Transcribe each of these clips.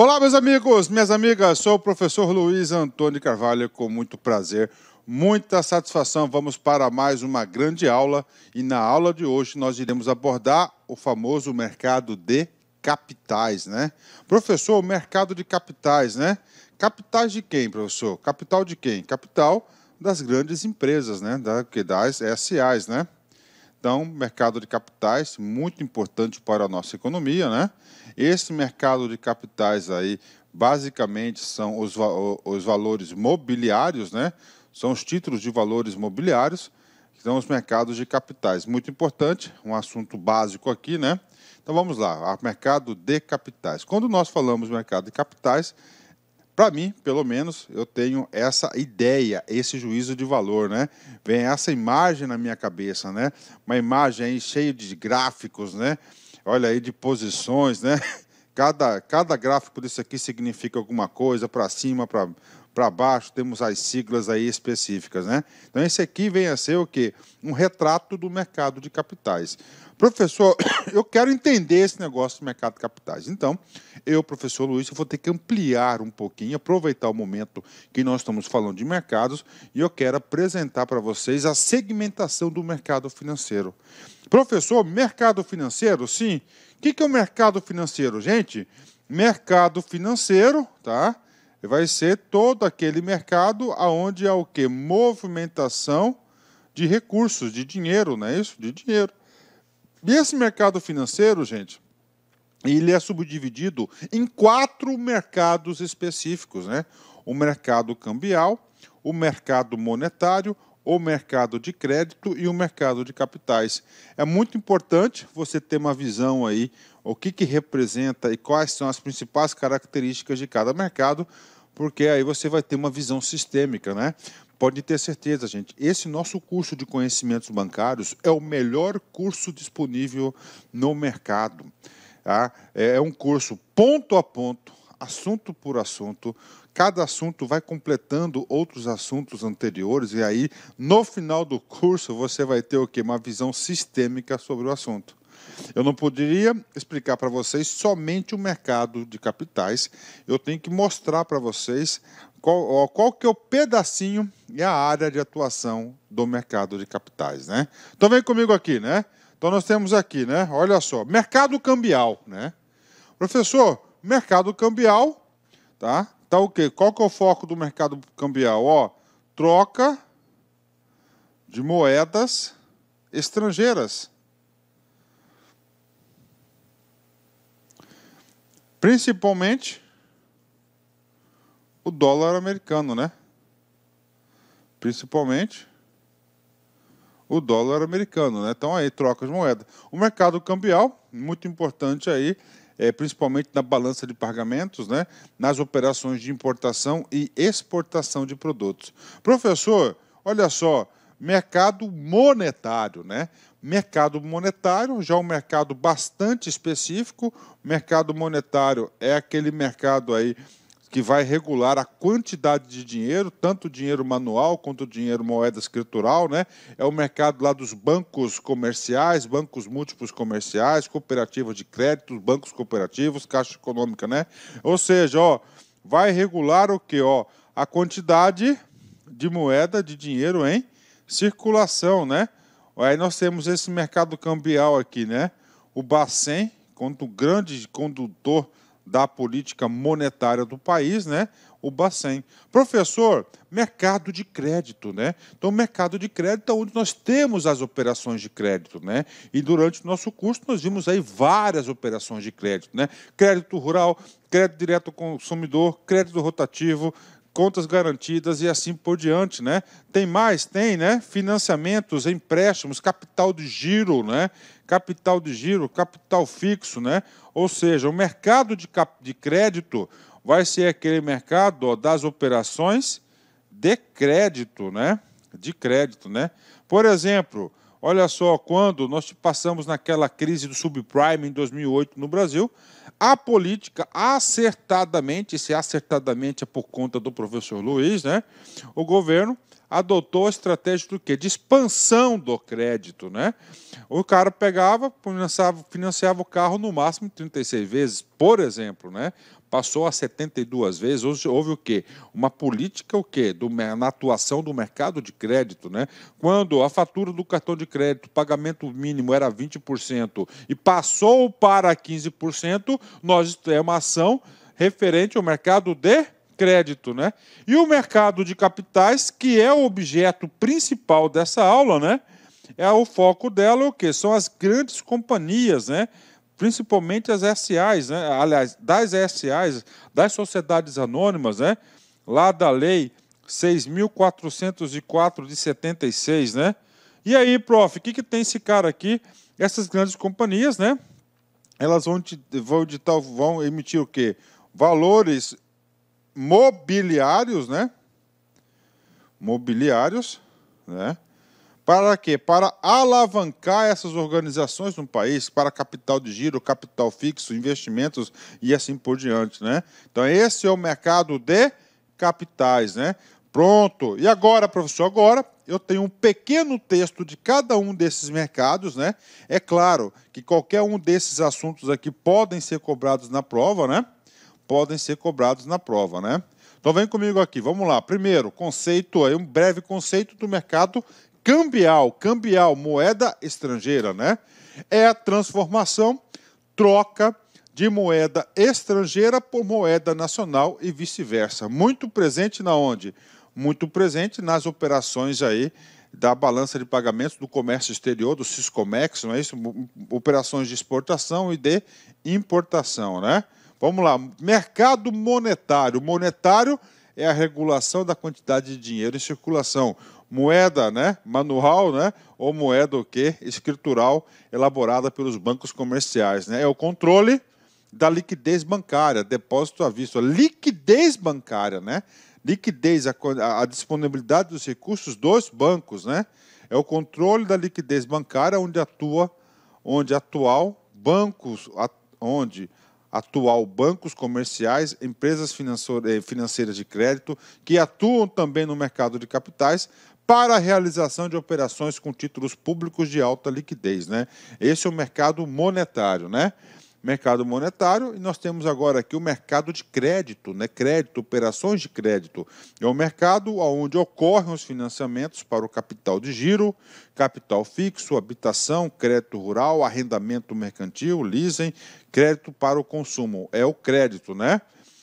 Olá, meus amigos, minhas amigas, sou o professor Luiz Antônio Carvalho, com muito prazer, muita satisfação. Vamos para mais uma grande aula e na aula de hoje nós iremos abordar o famoso mercado de capitais, né? Professor, o mercado de capitais, né? Capitais de quem, professor? Capital de quem? Capital das grandes empresas, né? Da, das SAs, né? Então, mercado de capitais, muito importante para a nossa economia, né? Esse mercado de capitais aí, basicamente, são os, os valores mobiliários, né? São os títulos de valores mobiliários, que são os mercados de capitais. Muito importante, um assunto básico aqui, né? Então, vamos lá, mercado de capitais. Quando nós falamos mercado de capitais, para mim, pelo menos, eu tenho essa ideia, esse juízo de valor, né? Vem essa imagem na minha cabeça, né? Uma imagem aí cheia de gráficos, né? Olha aí de posições, né? Cada, cada gráfico desse aqui significa alguma coisa, para cima, para para baixo temos as siglas aí específicas, né? Então esse aqui vem a ser o quê? Um retrato do mercado de capitais. Professor, eu quero entender esse negócio do mercado de capitais. Então, eu, professor Luiz, eu vou ter que ampliar um pouquinho, aproveitar o momento que nós estamos falando de mercados, e eu quero apresentar para vocês a segmentação do mercado financeiro. Professor, mercado financeiro? Sim. O que é o mercado financeiro, gente? Mercado financeiro, tá? vai ser todo aquele mercado aonde há o que movimentação de recursos, de dinheiro, não é isso? De dinheiro. E esse mercado financeiro, gente, ele é subdividido em quatro mercados específicos, né? O mercado cambial, o mercado monetário, o mercado de crédito e o mercado de capitais. É muito importante você ter uma visão aí o que, que representa e quais são as principais características de cada mercado, porque aí você vai ter uma visão sistêmica, né? Pode ter certeza, gente. Esse nosso curso de conhecimentos bancários é o melhor curso disponível no mercado. Tá? É, é um curso ponto a ponto, assunto por assunto, cada assunto vai completando outros assuntos anteriores, e aí, no final do curso, você vai ter o quê? Uma visão sistêmica sobre o assunto. Eu não poderia explicar para vocês somente o mercado de capitais, eu tenho que mostrar para vocês qual, qual, que é o pedacinho e a área de atuação do mercado de capitais, né? Então vem comigo aqui, né? Então nós temos aqui, né? Olha só, mercado cambial, né? Professor, mercado cambial, tá? tá o quê? Qual que é o foco do mercado cambial? Ó, troca de moedas estrangeiras. Principalmente o dólar americano, né? Principalmente o dólar americano, né? Então aí troca de moeda. O mercado cambial, muito importante aí, é, principalmente na balança de pagamentos, né, nas operações de importação e exportação de produtos. Professor, olha só, mercado monetário, né? Mercado monetário já um mercado bastante específico. Mercado monetário é aquele mercado aí que vai regular a quantidade de dinheiro, tanto dinheiro manual quanto dinheiro moeda escritural, né? É o mercado lá dos bancos comerciais, bancos múltiplos comerciais, cooperativas de crédito, bancos cooperativos, Caixa Econômica, né? Ou seja, ó, vai regular o que, ó, a quantidade de moeda, de dinheiro em circulação, né? Aí nós temos esse mercado cambial aqui, né? O Bacen, quanto grande condutor da política monetária do país, né? O Bacen. Professor, mercado de crédito, né? Então, mercado de crédito é onde nós temos as operações de crédito, né? E durante o nosso curso nós vimos aí várias operações de crédito, né? Crédito rural, crédito direto ao consumidor, crédito rotativo, contas garantidas e assim por diante, né? Tem mais? Tem, né? Financiamentos, empréstimos, capital de giro, né? Capital de giro, capital fixo, né? Ou seja, o mercado de, de crédito vai ser aquele mercado ó, das operações de crédito, né? De crédito, né? Por exemplo, Olha só, quando nós passamos naquela crise do subprime em 2008 no Brasil, a política acertadamente, se acertadamente é por conta do professor Luiz, né? O governo adotou a estratégia do quê? De expansão do crédito, né? O cara pegava, financiava, financiava o carro no máximo 36 vezes, por exemplo, né? passou a 72 vezes. Hoje houve o quê? Uma política o quê? Do, na atuação do mercado de crédito, né? Quando a fatura do cartão de crédito, pagamento mínimo era 20% e passou para 15%, nós é uma ação referente ao mercado de crédito, né? E o mercado de capitais, que é o objeto principal dessa aula, né? É o foco dela o que são as grandes companhias, né? principalmente as SAs, né? aliás, das SAs, das sociedades anônimas, né? lá da lei 6.404 de 76, né? E aí, prof, o que, que tem esse cara aqui? Essas grandes companhias, né? Elas vão, vão, editar, vão emitir o quê? Valores mobiliários, né? Mobiliários, né? Para quê? Para alavancar essas organizações no país, para capital de giro, capital fixo, investimentos e assim por diante, né? Então esse é o mercado de capitais, né? Pronto. E agora, professor, agora eu tenho um pequeno texto de cada um desses mercados, né? É claro que qualquer um desses assuntos aqui podem ser cobrados na prova, né? Podem ser cobrados na prova, né? Então vem comigo aqui, vamos lá. Primeiro, conceito, aí um breve conceito do mercado cambial, cambial, moeda estrangeira, né? É a transformação, troca de moeda estrangeira por moeda nacional e vice-versa. Muito presente na onde? Muito presente nas operações aí da balança de pagamentos do comércio exterior, do Siscomex, não é isso? Operações de exportação e de importação, né? Vamos lá, mercado monetário. Monetário é a regulação da quantidade de dinheiro em circulação moeda né, manual né, ou moeda o quê? escritural elaborada pelos bancos comerciais. Né? É o controle da liquidez bancária, depósito à vista, liquidez bancária, né? Liquidez, a, a, disponibilidade dos recursos dos bancos, né? É o controle da liquidez bancária onde atua, onde atual bancos, onde atual bancos comerciais, empresas eh, financeiras de crédito que atuam também no mercado de capitais para a realização de operações com títulos públicos de alta liquidez. Né? Esse é o mercado monetário, né? Mercado monetário, e nós temos agora aqui o mercado de crédito, né? Crédito, operações de crédito. É o mercado onde ocorrem os financiamentos para o capital de giro, capital fixo, habitação, crédito rural, arrendamento mercantil, leasing, crédito para o consumo. É o crédito, né?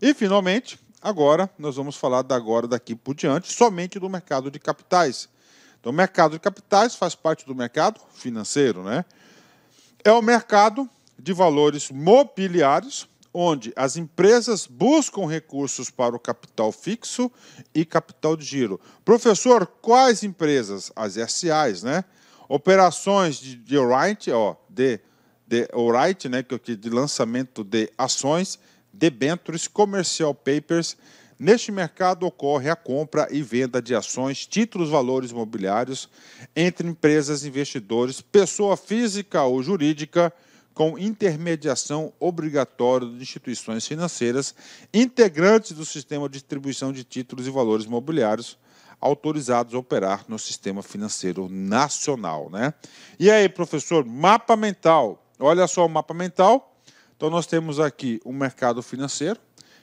E finalmente, Agora, nós vamos falar da agora daqui por diante somente do mercado de capitais. Então, o mercado de capitais faz parte do mercado financeiro, né? É o mercado de valores mobiliários, onde as empresas buscam recursos para o capital fixo e capital de giro. Professor, quais empresas? As SAs, né? Operações de, de right, ó, de, de right, né, é que de lançamento de ações debêntures, comercial papers. Neste mercado ocorre a compra e venda de ações, títulos, valores imobiliários entre empresas, investidores, pessoa física ou jurídica com intermediação obrigatória de instituições financeiras integrantes do sistema de distribuição de títulos e valores imobiliários autorizados a operar no sistema financeiro nacional, né? E aí, professor, mapa mental. Olha só o mapa mental. Então, nós temos aqui um mercado financeiro,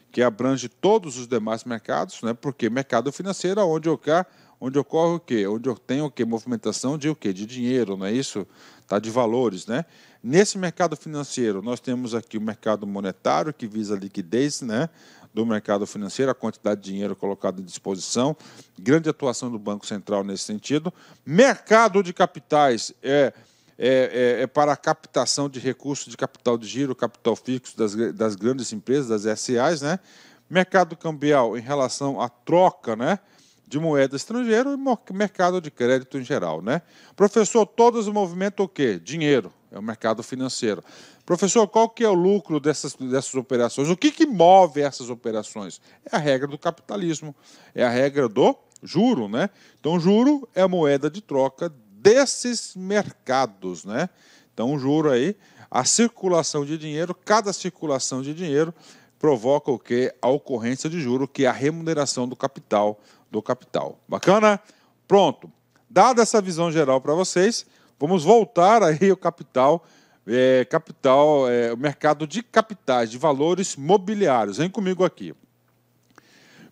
que abrange todos os demais mercados, né? porque mercado financeiro é onde, ocorre, onde ocorre o quê? Onde tem o quê? Movimentação de o quê? De dinheiro, não é isso? Tá de valores, né? Nesse mercado financeiro, nós temos aqui o mercado monetário, que visa a liquidez, né? do mercado financeiro, a quantidade de dinheiro colocado à disposição, grande atuação do Banco Central nesse sentido. Mercado de capitais é é, é, é, para a captação de recursos de capital de giro, capital fixo das, das grandes empresas, das SAs, né? mercado cambial em relação à troca né? de moeda estrangeira e mercado de crédito em geral. Né? Professor, todos movimentam é o quê? Dinheiro, é o mercado financeiro. Professor, qual que é o lucro dessas, dessas operações? O que, que move essas operações? É a regra do capitalismo, é a regra do juro, né? Então, juro é a moeda de troca desses mercados, né? Então, o juro aí, a circulação de dinheiro, cada circulação de dinheiro provoca o que? A ocorrência de juro, que é a remuneração do capital do capital. Bacana? Pronto. Dada essa visão geral para vocês, vamos voltar aí o capital, é, capital, é, o mercado de capitais, de valores mobiliários. Vem comigo aqui.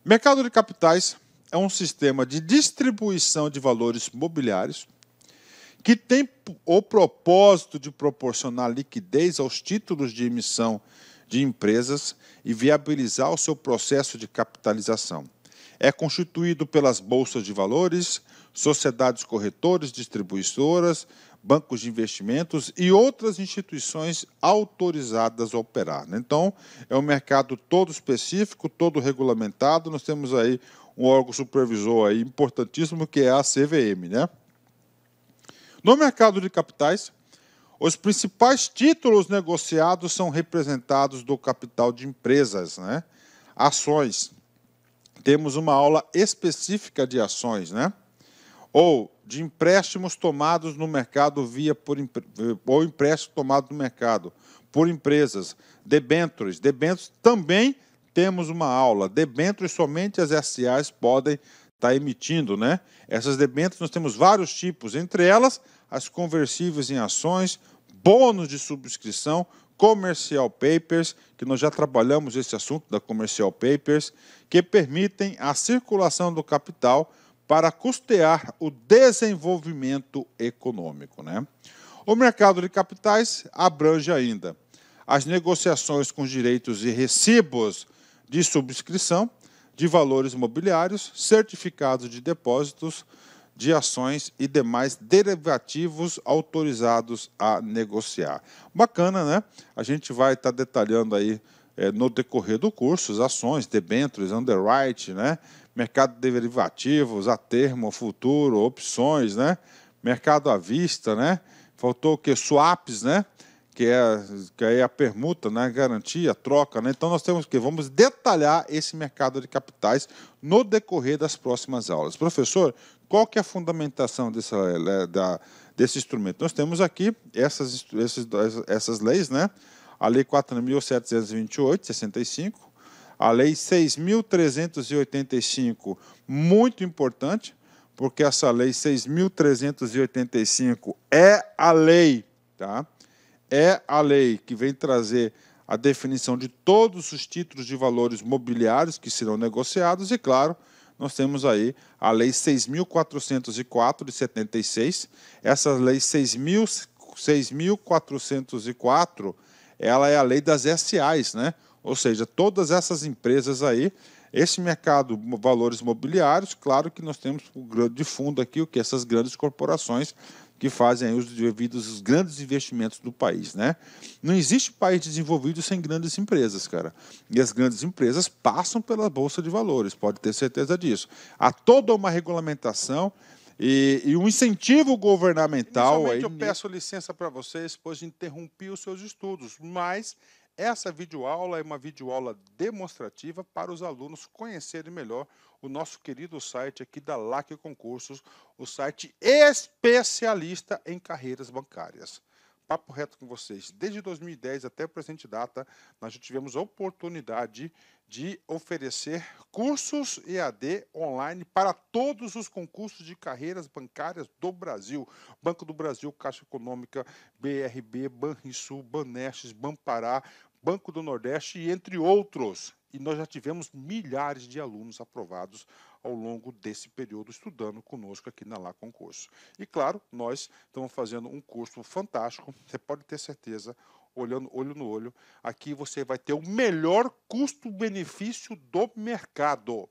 Mercado de capitais é um sistema de distribuição de valores mobiliários que tem o propósito de proporcionar liquidez aos títulos de emissão de empresas e viabilizar o seu processo de capitalização. É constituído pelas bolsas de valores, sociedades corretoras, distribuidoras, bancos de investimentos e outras instituições autorizadas a operar. Né? Então, é um mercado todo específico, todo regulamentado. Nós temos aí um órgão supervisor aí importantíssimo que é a CVM, né? No mercado de capitais, os principais títulos negociados são representados do capital de empresas, né? Ações. Temos uma aula específica de ações, né? Ou de empréstimos tomados no mercado via por ou empréstimo tomado no mercado por empresas, debentures, debentures também temos uma aula. Debentures somente as SAs podem está emitindo, né? Essas debêntures nós temos vários tipos, entre elas as conversíveis em ações, bônus de subscrição, Commercial Papers, que nós já trabalhamos esse assunto da comercial Papers, que permitem a circulação do capital para custear o desenvolvimento econômico. Né? O mercado de capitais abrange ainda as negociações com direitos e recibos de subscrição, de valores mobiliários, certificados de depósitos de ações e demais derivativos autorizados a negociar. Bacana, né? A gente vai estar tá detalhando aí é, no decorrer do curso as ações, debêntures, underwrite, né? Mercado de derivativos, a termo, futuro, opções, né? Mercado à vista, né? Faltou o que? Swaps, né? que é, que é a permuta, né? a garantia, a troca. Né? Então, nós temos que vamos detalhar esse mercado de capitais no decorrer das próximas aulas. Professor, qual que é a fundamentação dessa, da, desse instrumento? Nós temos aqui essas, esses, essas leis, né? a Lei 4.728, 65, a Lei 6.385, muito importante, porque essa Lei 6.385 é a lei, tá? é a lei que vem trazer a definição de todos os títulos de valores mobiliários que serão negociados e, claro, nós temos aí a Lei 6.404 de 76. Essa Lei 6.404, ela é a lei das SAs, né? Ou seja, todas essas empresas aí, esse mercado valores mobiliários, claro que nós temos de fundo aqui, o que essas grandes corporações que fazem os devidos os grandes investimentos do país, né? Não existe país desenvolvido sem grandes empresas, cara. E as grandes empresas passam pela bolsa de valores, pode ter certeza disso. Há toda uma regulamentação e, e, um incentivo governamental. Aí... Eu peço licença para vocês, pois interrompi os seus estudos, mas essa videoaula é uma videoaula demonstrativa para os alunos conhecerem melhor o nosso querido site aqui da LAC Concursos, o site especialista em carreiras bancárias papo reto com vocês. Desde 2010 até a presente data, nós já tivemos a oportunidade de oferecer cursos EAD online para todos os concursos de carreiras bancárias do Brasil. Banco do Brasil, Caixa Econômica, BRB, Banrisul, Banestes, Banpará, Banco do Nordeste, entre outros. E nós já tivemos milhares de alunos aprovados ao longo desse período estudando conosco aqui na Lá Concurso. E claro, nós estamos fazendo um curso fantástico, você pode ter certeza, olhando olho no olho, aqui você vai ter o melhor custo-benefício do mercado.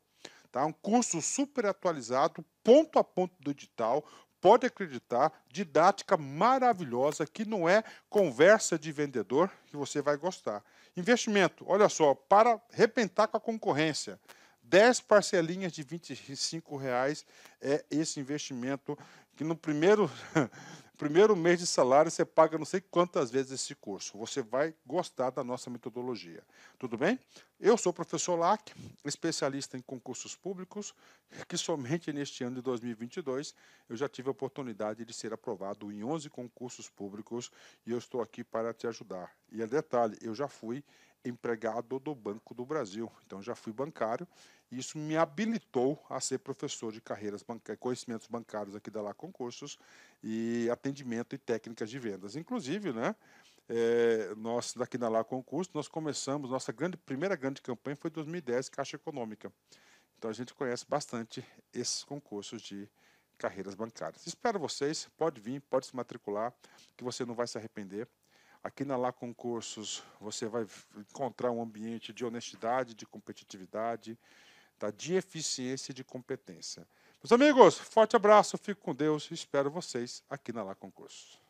Tá? Um curso super atualizado, ponto a ponto do digital. pode acreditar, didática maravilhosa, que não é conversa de vendedor, que você vai gostar. Investimento, olha só, para arrebentar com a concorrência. 10 parcelinhas de 25 reais é esse investimento que no primeiro, primeiro mês de salário você paga não sei quantas vezes esse curso. Você vai gostar da nossa metodologia. Tudo bem? Eu sou o professor Lack, especialista em concursos públicos, que somente neste ano de 2022 eu já tive a oportunidade de ser aprovado em 11 concursos públicos e eu estou aqui para te ajudar. E é detalhe, eu já fui empregado do Banco do Brasil, então já fui bancário isso me habilitou a ser professor de carreiras bancárias, conhecimentos bancários aqui da Lá Concursos e atendimento e técnicas de vendas. Inclusive, né, é, nós daqui na Lá Concursos, nós começamos, nossa grande, primeira grande campanha foi 2010, Caixa Econômica. Então a gente conhece bastante esses concursos de carreiras bancárias. Espero vocês, pode vir, pode se matricular, que você não vai se arrepender. Aqui na Lá Concursos você vai encontrar um ambiente de honestidade, de competitividade, tá? de eficiência e de competência. Meus amigos, forte abraço, fico com Deus e espero vocês aqui na Lá Concurso.